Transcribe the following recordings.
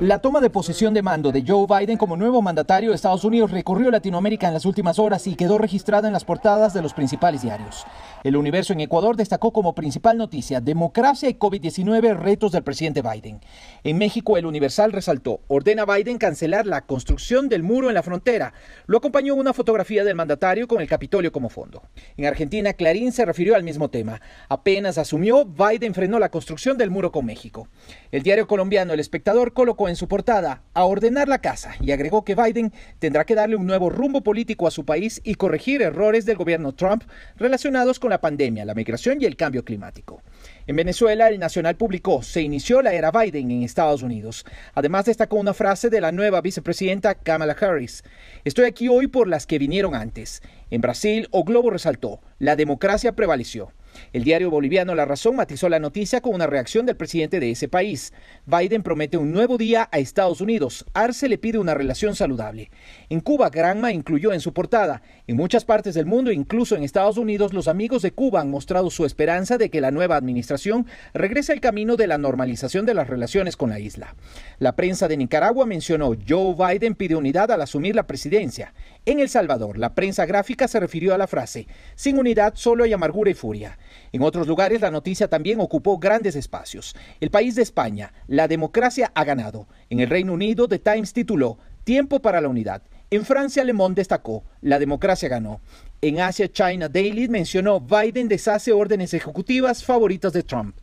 La toma de posesión de mando de Joe Biden como nuevo mandatario de Estados Unidos recorrió Latinoamérica en las últimas horas y quedó registrada en las portadas de los principales diarios. El Universo en Ecuador destacó como principal noticia democracia y COVID-19 retos del presidente Biden. En México, el Universal resaltó, ordena a Biden cancelar la construcción del muro en la frontera. Lo acompañó una fotografía del mandatario con el Capitolio como fondo. En Argentina, Clarín se refirió al mismo tema. Apenas asumió, Biden frenó la construcción del muro con México. El diario colombiano El Espectador colocó en su portada a ordenar la casa y agregó que Biden tendrá que darle un nuevo rumbo político a su país y corregir errores del gobierno Trump relacionados con la pandemia, la migración y el cambio climático. En Venezuela, el Nacional publicó, se inició la era Biden en Estados Unidos. Además, destacó una frase de la nueva vicepresidenta Kamala Harris. Estoy aquí hoy por las que vinieron antes. En Brasil, O Globo resaltó, la democracia prevaleció. El diario boliviano La Razón matizó la noticia con una reacción del presidente de ese país. Biden promete un nuevo día a Estados Unidos. Arce le pide una relación saludable. En Cuba, Granma incluyó en su portada. En muchas partes del mundo, incluso en Estados Unidos, los amigos de Cuba han mostrado su esperanza de que la nueva administración regrese al camino de la normalización de las relaciones con la isla. La prensa de Nicaragua mencionó Joe Biden pide unidad al asumir la presidencia. En El Salvador, la prensa gráfica se refirió a la frase, sin unidad solo hay amargura y furia. En otros lugares la noticia también ocupó grandes espacios. El país de España, la democracia ha ganado. En el Reino Unido, The Times tituló Tiempo para la Unidad. En Francia, Le Monde destacó La democracia ganó. En Asia, China Daily mencionó Biden deshace órdenes ejecutivas favoritas de Trump.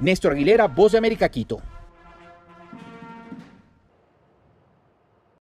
Néstor Aguilera, Voz de América, Quito.